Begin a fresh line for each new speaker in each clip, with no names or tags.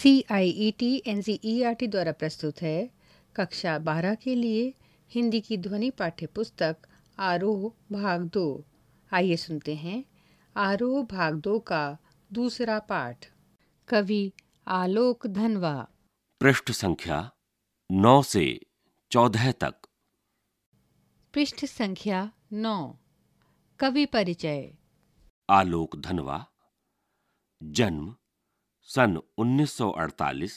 C I E T N C E R T द्वारा प्रस्तुत है कक्षा बारह के लिए हिंदी की ध्वनि पाठ्य पुस्तक आरोह भाग दो आइए सुनते हैं आरोह भाग दो का दूसरा पाठ कवि आलोक धनवा
पृष्ठ संख्या नौ से चौदह तक
पृष्ठ संख्या नौ कवि परिचय
आलोक धनवा जन्म सन 1948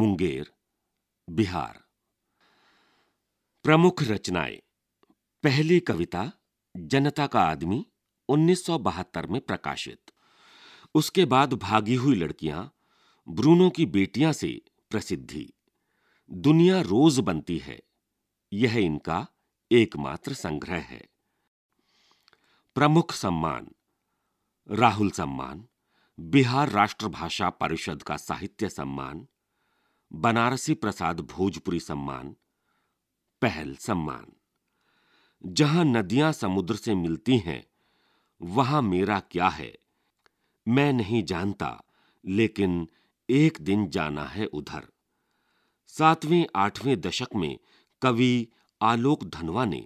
मुंगेर बिहार प्रमुख रचनाएं पहली कविता जनता का आदमी 1972 में प्रकाशित उसके बाद भागी हुई लड़कियां ब्रूनो की बेटियां से प्रसिद्धि दुनिया रोज बनती है यह इनका एकमात्र संग्रह है प्रमुख सम्मान राहुल सम्मान बिहार राष्ट्रभाषा परिषद का साहित्य सम्मान बनारसी प्रसाद भोजपुरी सम्मान पहल सम्मान जहां नदियां समुद्र से मिलती हैं वहां मेरा क्या है मैं नहीं जानता लेकिन एक दिन जाना है उधर सातवें आठवें दशक में कवि आलोक धनवा ने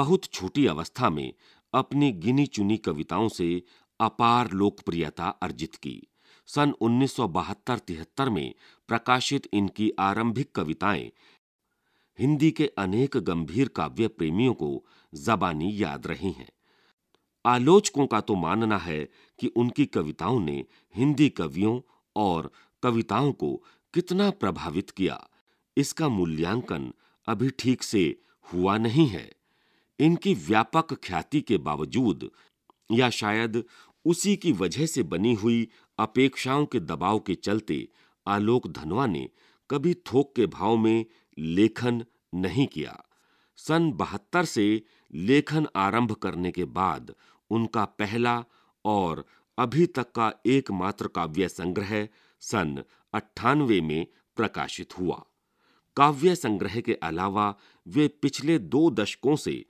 बहुत छोटी अवस्था में अपनी गिनी चुनी कविताओं से अपार लोकप्रियता अर्जित की सन 1972-73 में प्रकाशित इनकी आरंभिक कविताएं हिंदी के अनेक गंभीर काव्य प्रेमियों को जबानी याद रही हैं आलोचकों का तो मानना है कि उनकी कविताओं ने हिंदी कवियों और कविताओं को कितना प्रभावित किया इसका मूल्यांकन अभी ठीक से हुआ नहीं है इनकी व्यापक ख्याति के बावजूद या शायद उसी की वजह से बनी हुई अपेक्षाओं के दबाव के चलते आलोक धनवा ने कभी थोक के भाव में लेखन नहीं किया सन बहत्तर से लेखन आरंभ करने के बाद उनका पहला और अभी तक का एकमात्र काव्य संग्रह सन अट्ठानवे में प्रकाशित हुआ काव्य संग्रह के अलावा वे पिछले दो दशकों से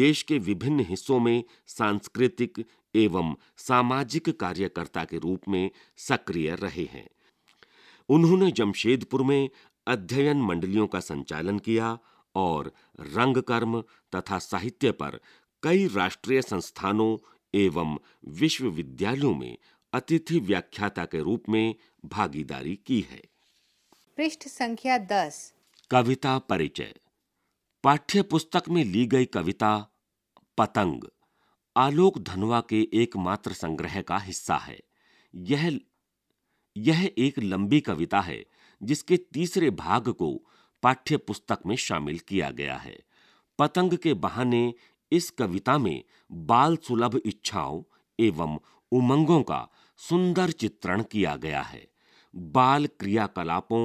देश के विभिन्न हिस्सों में सांस्कृतिक एवं सामाजिक कार्यकर्ता के रूप में सक्रिय रहे हैं उन्होंने जमशेदपुर में अध्ययन मंडलियों का संचालन किया और रंगकर्म तथा साहित्य पर कई राष्ट्रीय संस्थानों एवं विश्वविद्यालयों में अतिथि व्याख्याता के रूप में भागीदारी की है
पृष्ठ संख्या दस
कविता परिचय पाठ्य पुस्तक में ली गई कविता पतंग आलोक धनवा के एकमात्र संग्रह का हिस्सा है यह यह एक लंबी कविता है जिसके तीसरे भाग को पाठ्य पुस्तक में शामिल किया गया है पतंग के बहाने इस कविता में बाल सुलभ इच्छाओं एवं उमंगों का सुंदर चित्रण किया गया है बाल क्रियाकलापों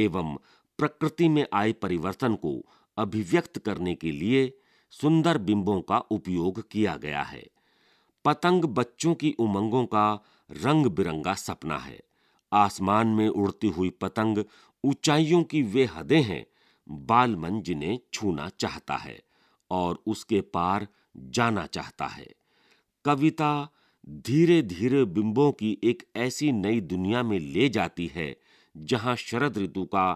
एवं प्रकृति में आए परिवर्तन को अभिव्यक्त करने के लिए सुंदर बिंबों का उपयोग किया गया है पतंग बच्चों की उमंगों का रंग बिरंगा सपना है आसमान में उड़ती हुई पतंग ऊंचाइयों की वे हदें हैं बाल मन जिन्हें छूना चाहता है और उसके पार जाना चाहता है कविता धीरे धीरे बिंबों की एक ऐसी नई दुनिया में ले जाती है जहां शरद ऋतु का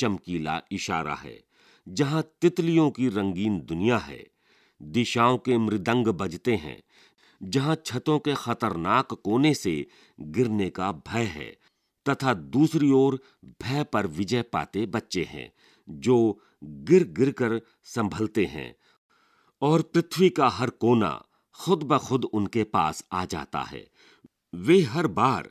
चमकीला इशारा है जहाँ तितलियों की रंगीन दुनिया है दिशाओं के मृदंग बजते हैं जहाँ छतों के खतरनाक कोने से गिरने का भय है तथा दूसरी ओर भय पर विजय पाते बच्चे हैं जो गिर गिर कर संभलते हैं और पृथ्वी का हर कोना खुद ब खुद उनके पास आ जाता है वे हर बार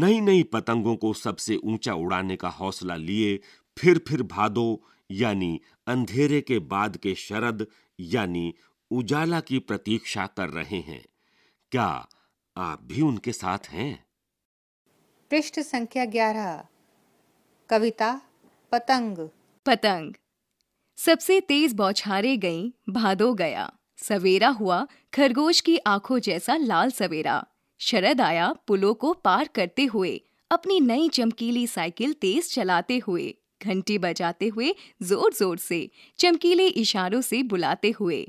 नई नई पतंगों को सबसे ऊंचा उड़ाने का हौसला लिए फिर फिर भादो यानी अंधेरे के बाद के शरद यानी उजाला की प्रतीक्षा कर रहे हैं क्या आप भी उनके साथ हैं
पृष्ठ संख्या ग्यारह कविता पतंग पतंग सबसे तेज बौछारे गई भादो गया सवेरा हुआ खरगोश की आंखों जैसा लाल सवेरा शरद आया पुलों को पार करते हुए अपनी नई चमकीली साइकिल तेज चलाते हुए घंटी बजाते हुए जोर जोर से चमकीले इशारों से बुलाते हुए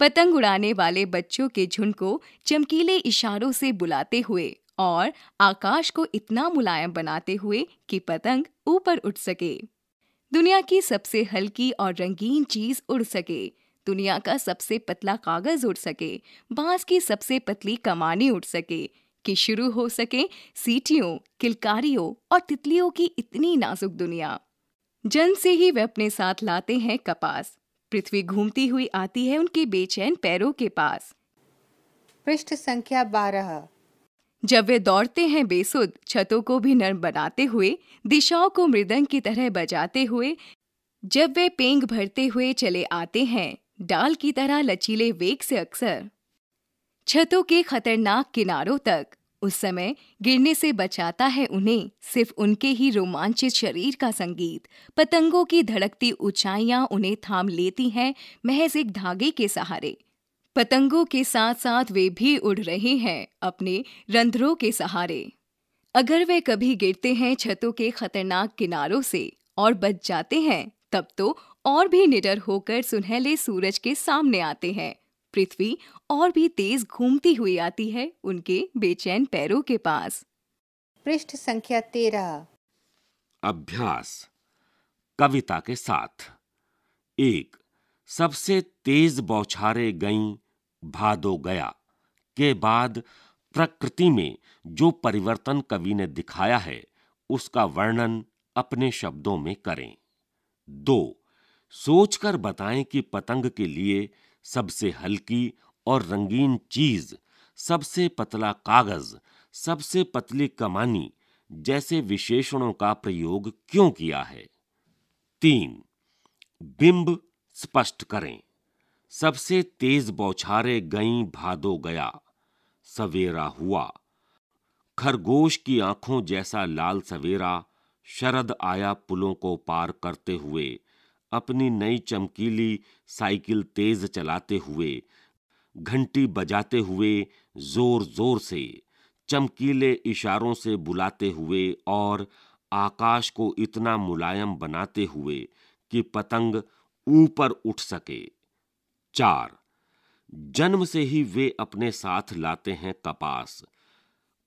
पतंग उड़ाने वाले बच्चों के झुंड को चमकीले इशारों से बुलाते हुए और आकाश को इतना मुलायम बनाते हुए कि पतंग ऊपर उठ सके दुनिया की सबसे हल्की और रंगीन चीज उड़ सके दुनिया का सबसे पतला कागज उड़ सके बांस की सबसे पतली कमानी उड़ सके कि शुरू हो सके सीटियों किलकारियों और तितलियों की इतनी नाजुक दुनिया जन से ही वे अपने साथ लाते हैं कपास पृथ्वी घूमती हुई आती है उनके बेचैन पैरों के पास पृष्ठ संख्या बारह जब वे दौड़ते हैं बेसुद छतों को भी नर्म बनाते हुए दिशाओं को मृदंग की तरह बजाते हुए जब वे पेंग भरते हुए चले आते हैं डाल की तरह लचीले वेग से अक्सर छतों के खतरनाक किनारों तक उस समय गिरने से बचाता है उन्हें सिर्फ उनके ही रोमांचित शरीर का संगीत पतंगों की धड़कती ऊंचाइयां उन्हें थाम लेती हैं महज एक धागे के सहारे पतंगों के साथ साथ वे भी उड़ रहे हैं अपने रंध्रों के सहारे अगर वे कभी गिरते हैं छतों के खतरनाक किनारों से और बच जाते हैं तब तो और भी निडर होकर सुनहले सूरज के सामने आते हैं पृथ्वी और भी तेज घूमती हुई आती है उनके बेचैन पैरों के पास पृष्ठ संख्या तेरह
अभ्यास कविता के साथ एक सबसे तेज बौछारे गई भादो गया के बाद प्रकृति में जो परिवर्तन कवि ने दिखाया है उसका वर्णन अपने शब्दों में करें दो सोचकर बताएं कि पतंग के लिए सबसे हल्की और रंगीन चीज सबसे पतला कागज सबसे पतली कमानी जैसे विशेषणों का प्रयोग क्यों किया है तीन बिंब स्पष्ट करें सबसे तेज बौछारे गई भादो गया सवेरा हुआ खरगोश की आंखों जैसा लाल सवेरा शरद आया पुलों को पार करते हुए अपनी नई चमकीली साइकिल तेज चलाते हुए घंटी बजाते हुए जोर जोर से चमकीले इशारों से बुलाते हुए और आकाश को इतना मुलायम बनाते हुए कि पतंग ऊपर उठ सके चार जन्म से ही वे अपने साथ लाते हैं कपास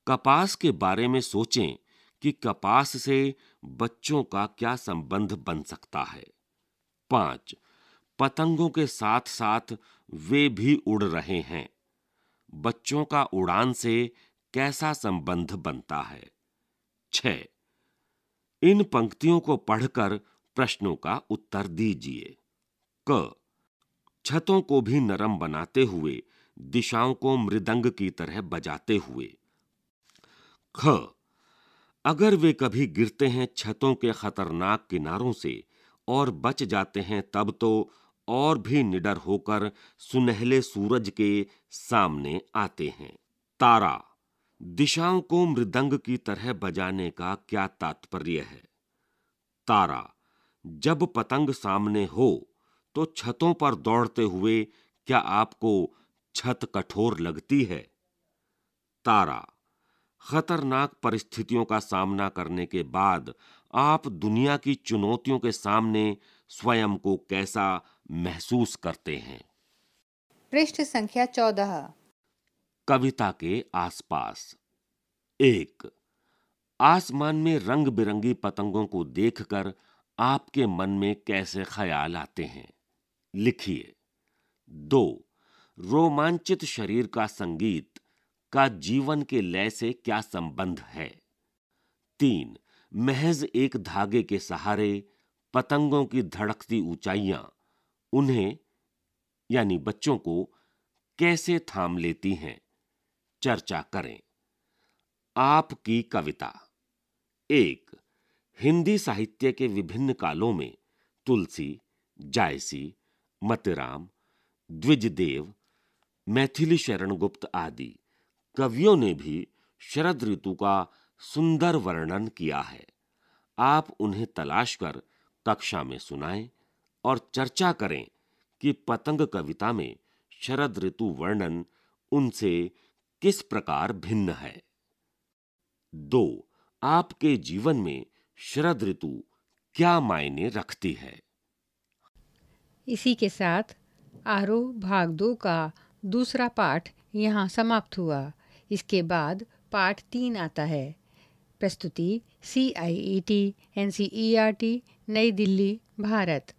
कपास के बारे में सोचें कि कपास से बच्चों का क्या संबंध बन सकता है पांच पतंगों के साथ साथ वे भी उड़ रहे हैं बच्चों का उड़ान से कैसा संबंध बनता है छ इन पंक्तियों को पढ़कर प्रश्नों का उत्तर दीजिए क छतों को भी नरम बनाते हुए दिशाओं को मृदंग की तरह बजाते हुए ख अगर वे कभी गिरते हैं छतों के खतरनाक किनारों से और बच जाते हैं तब तो और भी निडर होकर सुनहले सूरज के सामने आते हैं तारा दिशाओं को मृदंग की तरह बजाने का क्या तात्पर्य है तारा जब पतंग सामने हो तो छतों पर दौड़ते हुए क्या आपको छत कठोर लगती है तारा खतरनाक परिस्थितियों का सामना करने के बाद आप दुनिया की चुनौतियों के सामने स्वयं को कैसा महसूस करते हैं
पृष्ठ संख्या चौदह
कविता के आसपास एक आसमान में रंग बिरंगी पतंगों को देखकर आपके मन में कैसे ख्याल आते हैं लिखिए दो रोमांचित शरीर का संगीत का जीवन के लय से क्या संबंध है तीन महज एक धागे के सहारे पतंगों की धड़कती ऊंचाइयां उन्हें यानी बच्चों को कैसे थाम लेती हैं चर्चा करें आपकी कविता एक हिंदी साहित्य के विभिन्न कालों में तुलसी जायसी मतराम द्विजदेव मैथिली शरण गुप्त आदि कवियों ने भी शरद ऋतु का सुंदर वर्णन किया है आप उन्हें तलाश कर कक्षा में सुनाएं और चर्चा करें कि पतंग कविता में शरद ऋतु वर्णन उनसे किस प्रकार भिन्न है दो आपके जीवन में शरद ऋतु क्या मायने रखती है
इसी के साथ आरोह भाग दो का दूसरा पाठ यहाँ समाप्त हुआ इसके बाद पार्ट तीन आता है प्रस्तुति C I E T N C E R T नई दिल्ली भारत